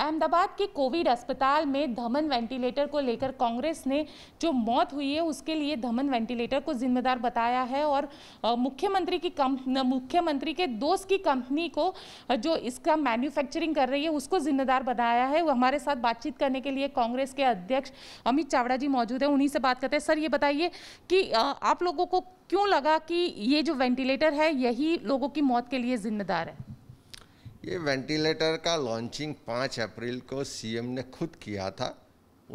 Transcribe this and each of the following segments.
अहमदाबाद के कोविड अस्पताल में धमन वेंटिलेटर को लेकर कांग्रेस ने जो मौत हुई है उसके लिए धमन वेंटिलेटर को जिम्मेदार बताया है और मुख्यमंत्री की कम मुख्यमंत्री के दोस्त की कंपनी को जो इसका मैन्युफैक्चरिंग कर रही है उसको जिम्मेदार बताया है वो हमारे साथ बातचीत करने के लिए कांग्रेस के अध्यक्ष अमित चावड़ा जी मौजूद है उन्हीं से बात करते हैं सर ये बताइए कि आप लोगों को क्यों लगा कि ये जो वेंटिलेटर है यही लोगों की मौत के लिए जिम्मेदार है ये वेंटिलेटर का लॉन्चिंग 5 अप्रैल को सीएम ने खुद किया था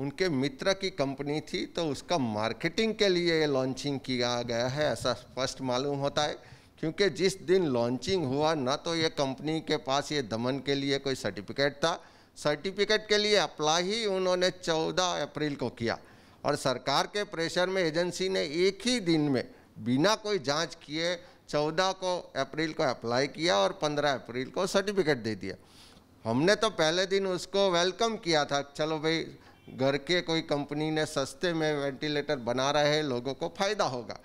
उनके मित्र की कंपनी थी तो उसका मार्केटिंग के लिए ये लॉन्चिंग किया गया है ऐसा स्पष्ट मालूम होता है क्योंकि जिस दिन लॉन्चिंग हुआ ना तो ये कंपनी के पास ये दमन के लिए कोई सर्टिफिकेट था सर्टिफिकेट के लिए अप्लाई ही उन्होंने 14 अप्रैल को किया और सरकार के प्रेशर में एजेंसी ने एक ही दिन में बिना कोई जांच किए चौदह को अप्रैल को अप्लाई किया और पंद्रह अप्रैल को सर्टिफिकेट दे दिया हमने तो पहले दिन उसको वेलकम किया था चलो भाई घर के कोई कंपनी ने सस्ते में वेंटिलेटर बना रहे हैं लोगों को फ़ायदा होगा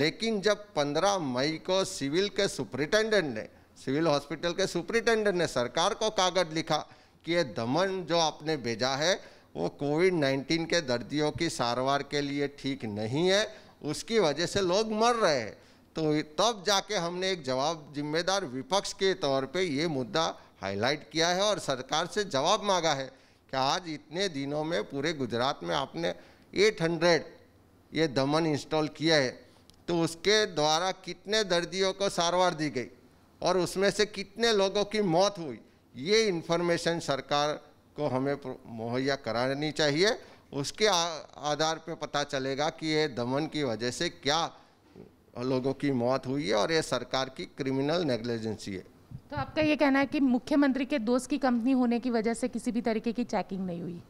लेकिन जब 15 मई को सिविल के सुपरिटेंडेंट ने सिविल हॉस्पिटल के सुपरिटेंडेंट ने सरकार को कागज लिखा कि ये दमन जो आपने भेजा है वो कोविड 19 के दर्दियों की सारवार के लिए ठीक नहीं है उसकी वजह से लोग मर रहे हैं तो तब जाके हमने एक जवाब जिम्मेदार विपक्ष के तौर पे ये मुद्दा हाईलाइट किया है और सरकार से जवाब मांगा है कि आज इतने दिनों में पूरे गुजरात में आपने 800 ये दमन इंस्टॉल किया है तो उसके द्वारा कितने दर्दियों को सारवार दी गई और उसमें से कितने लोगों की मौत हुई ये इन्फॉर्मेशन सरकार को हमें मुहैया करानी चाहिए उसके आधार पर पता चलेगा कि ये दमन की वजह से क्या लोगों की मौत हुई है और ये सरकार की क्रिमिनल नेग्लिजेंसी है तो आपका ये कहना है कि मुख्यमंत्री के दोस्त की कंपनी होने की वजह से किसी भी तरीके की चैकिंग नहीं हुई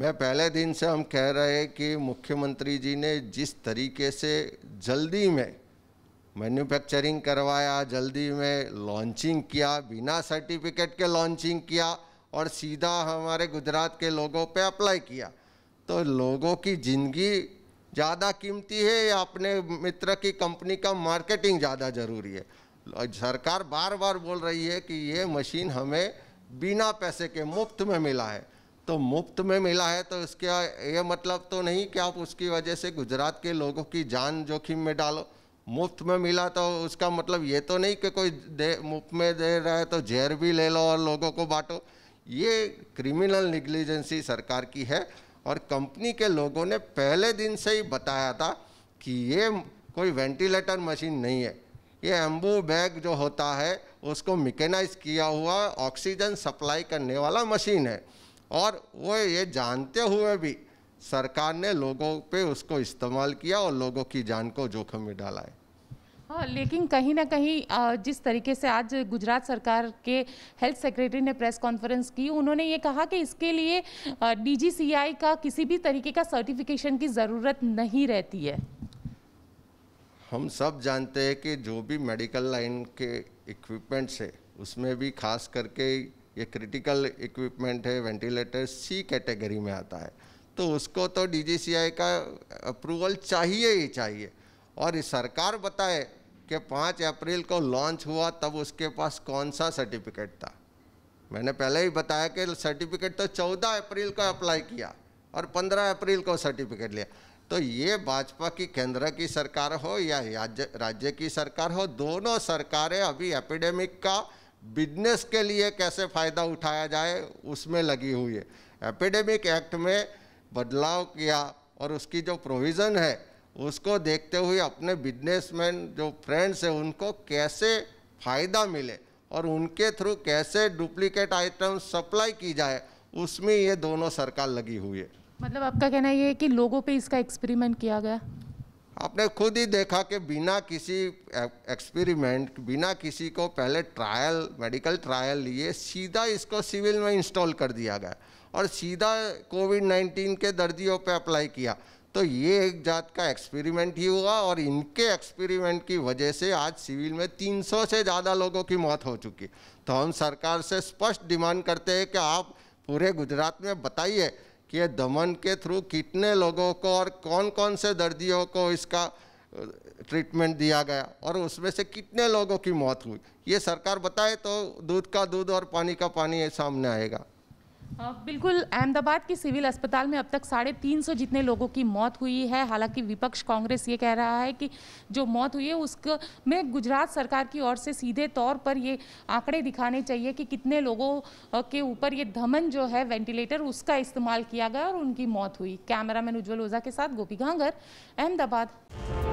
मैं पहले दिन से हम कह रहे हैं कि मुख्यमंत्री जी ने जिस तरीके से जल्दी में मैन्युफैक्चरिंग करवाया जल्दी में लॉन्चिंग किया बिना सर्टिफिकेट के लॉन्चिंग किया और सीधा हमारे गुजरात के लोगों पे अप्लाई किया तो लोगों की ज़िंदगी ज़्यादा कीमती है या अपने मित्र की कंपनी का मार्केटिंग ज़्यादा ज़रूरी है सरकार बार बार बोल रही है कि ये मशीन हमें बिना पैसे के मुफ्त में मिला है तो मुफ्त में मिला है तो इसका ये मतलब तो नहीं कि आप उसकी वजह से गुजरात के लोगों की जान जोखिम में डालो मुफ्त में मिला तो उसका मतलब ये तो नहीं कि कोई दे मुफ्त में दे रहा है तो जहर भी ले लो और लोगों को बांटो ये क्रिमिनल निग्लिजेंसी सरकार की है और कंपनी के लोगों ने पहले दिन से ही बताया था कि ये कोई वेंटिलेटर मशीन नहीं है ये एम्बू बैग जो होता है उसको मिकेनाइज किया हुआ ऑक्सीजन सप्लाई करने वाला मशीन है और वो ये जानते हुए भी सरकार ने लोगों पे उसको इस्तेमाल किया और लोगों की जान को जोखिम में डाला है हाँ लेकिन कहीं ना कहीं जिस तरीके से आज गुजरात सरकार के हेल्थ सेक्रेटरी ने प्रेस कॉन्फ्रेंस की उन्होंने ये कहा कि इसके लिए डीजीसीआई का किसी भी तरीके का सर्टिफिकेशन की ज़रूरत नहीं रहती है हम सब जानते हैं कि जो भी मेडिकल लाइन के इक्विपमेंट्स है उसमें भी खास करके ये क्रिटिकल इक्विपमेंट है वेंटिलेटर सी कैटेगरी में आता है तो उसको तो डी का अप्रूवल चाहिए ही चाहिए और सरकार बताए कि पाँच अप्रैल को लॉन्च हुआ तब उसके पास कौन सा सर्टिफिकेट था मैंने पहले ही बताया कि सर्टिफिकेट तो चौदह अप्रैल को अप्लाई किया और पंद्रह अप्रैल को सर्टिफिकेट लिया तो ये भाजपा की केंद्र की सरकार हो या राज्य राज्य की सरकार हो दोनों सरकारें अभी एपिडेमिक का बिजनेस के लिए कैसे फ़ायदा उठाया जाए उसमें लगी हुई है एपिडेमिक एक्ट में बदलाव किया और उसकी जो प्रोविज़न है उसको देखते हुए अपने बिजनेसमैन जो फ्रेंड्स हैं उनको कैसे फ़ायदा मिले और उनके थ्रू कैसे डुप्लीकेट आइटम सप्लाई की जाए उसमें ये दोनों सरकार लगी हुई है मतलब आपका कहना ये है कि लोगों पे इसका एक्सपेरिमेंट किया गया आपने खुद ही देखा कि बिना किसी एक्सपेरिमेंट बिना किसी को पहले ट्रायल मेडिकल ट्रायल लिए सीधा इसको सिविल में इंस्टॉल कर दिया गया और सीधा कोविड 19 के दर्दियों पे अप्लाई किया तो ये एक जात का एक्सपेरिमेंट ही हुआ और इनके एक्सपेरिमेंट की वजह से आज सिविल में 300 से ज़्यादा लोगों की मौत हो चुकी तो हम सरकार से स्पष्ट डिमांड करते हैं कि आप पूरे गुजरात में बताइए कि दमन के थ्रू कितने लोगों को और कौन कौन से दर्दियों को इसका ट्रीटमेंट दिया गया और उसमें से कितने लोगों की मौत हुई ये सरकार बताए तो दूध का दूध और पानी का पानी सामने आएगा बिल्कुल अहमदाबाद के सिविल अस्पताल में अब तक साढ़े तीन सौ जितने लोगों की मौत हुई है हालांकि विपक्ष कांग्रेस ये कह रहा है कि जो मौत हुई है उसको में गुजरात सरकार की ओर से सीधे तौर पर ये आंकड़े दिखाने चाहिए कि कितने लोगों के ऊपर ये धमन जो है वेंटिलेटर उसका इस्तेमाल किया गया और उनकी मौत हुई कैमरामैन उज्ज्वल ओझा के साथ गोपी घांगर अहमदाबाद